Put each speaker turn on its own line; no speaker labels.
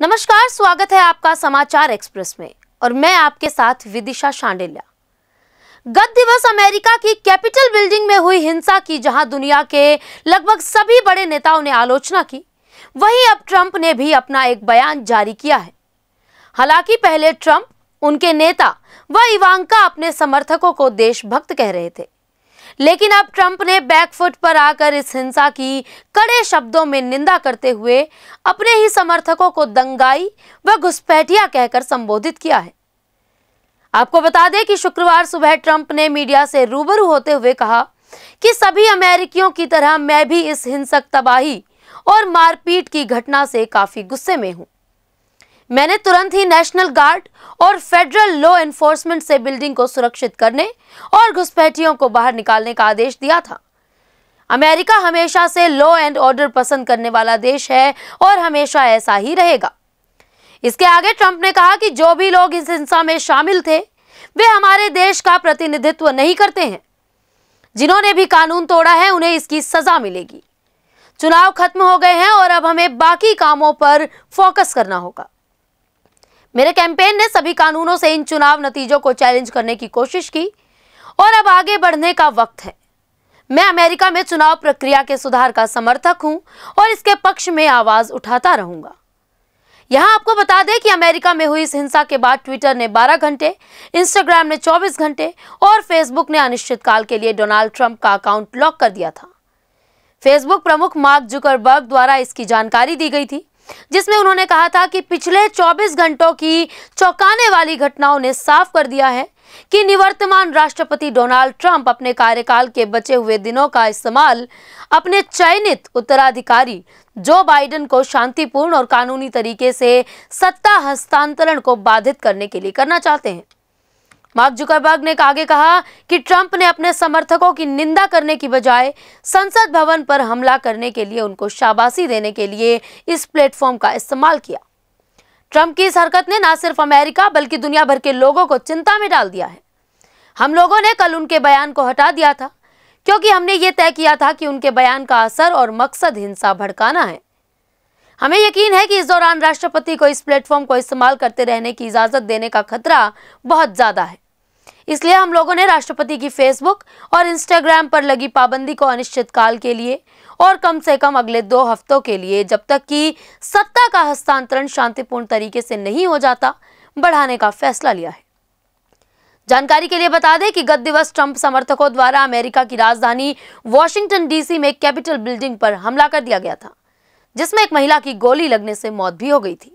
नमस्कार स्वागत है आपका समाचार एक्सप्रेस में और मैं आपके साथ विदिशा शांडिल्या गत दिवस अमेरिका की कैपिटल बिल्डिंग में हुई हिंसा की जहां दुनिया के लगभग सभी बड़े नेताओं ने आलोचना की वहीं अब ट्रंप ने भी अपना एक बयान जारी किया है हालांकि पहले ट्रंप उनके नेता व इवांका अपने समर्थकों को देशभक्त कह रहे थे लेकिन अब ट्रंप ने बैकफुट पर आकर इस हिंसा की कड़े शब्दों में निंदा करते हुए अपने ही समर्थकों को दंगाई व घुसपैठिया कहकर संबोधित किया है आपको बता दें कि शुक्रवार सुबह ट्रंप ने मीडिया से रूबरू होते हुए कहा कि सभी अमेरिकियों की तरह मैं भी इस हिंसक तबाही और मारपीट की घटना से काफी गुस्से में हूं मैंने तुरंत ही नेशनल गार्ड और फेडरल लॉ एनफोर्समेंट से बिल्डिंग को सुरक्षित करने और घुसपैठियों को बाहर निकालने का आदेश दिया था अमेरिका हमेशा से लॉ एंड ऑर्डर पसंद करने वाला देश है और हमेशा ऐसा ही रहेगा इसके आगे ट्रंप ने कहा कि जो भी लोग इस हिंसा में शामिल थे वे हमारे देश का प्रतिनिधित्व नहीं करते हैं जिन्होंने भी कानून तोड़ा है उन्हें इसकी सजा मिलेगी चुनाव खत्म हो गए हैं और अब हमें बाकी कामों पर फोकस करना होगा मेरे कैंपेन ने सभी कानूनों से इन चुनाव नतीजों को चैलेंज करने की कोशिश की और अब आगे बढ़ने का वक्त है मैं अमेरिका में चुनाव प्रक्रिया के सुधार का समर्थक हूं और इसके पक्ष में आवाज उठाता रहूंगा यहां आपको बता दें कि अमेरिका में हुई इस हिंसा के बाद ट्विटर ने 12 घंटे इंस्टाग्राम ने 24 घंटे और फेसबुक ने अनिश्चितकाल के लिए डोनाल्ड ट्रंप का अकाउंट लॉक कर दिया था फेसबुक प्रमुख मार्क जुकरबर्ग द्वारा इसकी जानकारी दी गई थी जिसमें उन्होंने कहा था कि पिछले 24 घंटों की चौंकाने वाली घटनाओं ने साफ कर दिया है कि निवर्तमान राष्ट्रपति डोनाल्ड ट्रंप अपने कार्यकाल के बचे हुए दिनों का इस्तेमाल अपने चयनित उत्तराधिकारी जो बाइडेन को शांतिपूर्ण और कानूनी तरीके से सत्ता हस्तांतरण को बाधित करने के लिए करना चाहते हैं मार्क जुकरबर्ग ने आगे कहा कि ट्रंप ने अपने समर्थकों की निंदा करने की बजाय संसद भवन पर हमला करने के लिए उनको शाबाशी देने के लिए इस प्लेटफॉर्म का इस्तेमाल किया ट्रंप की इस हरकत ने ना सिर्फ अमेरिका बल्कि दुनिया भर के लोगों को चिंता में डाल दिया है हम लोगों ने कल उनके बयान को हटा दिया था क्योंकि हमने ये तय किया था कि उनके बयान का असर और मकसद हिंसा भड़काना है हमें यकीन है कि इस दौरान राष्ट्रपति को इस प्लेटफॉर्म को इस्तेमाल करते रहने की इजाज़त देने का खतरा बहुत ज़्यादा है इसलिए हम लोगों ने राष्ट्रपति की फेसबुक और इंस्टाग्राम पर लगी पाबंदी को अनिश्चितकाल के लिए और कम से कम अगले दो हफ्तों के लिए जब तक कि सत्ता का हस्तांतरण शांतिपूर्ण तरीके से नहीं हो जाता बढ़ाने का फैसला लिया है जानकारी के लिए बता दें कि गत दिवस ट्रंप समर्थकों द्वारा अमेरिका की राजधानी वॉशिंगटन डीसी में कैपिटल बिल्डिंग पर हमला कर दिया गया था जिसमें एक महिला की गोली लगने से मौत भी हो गई थी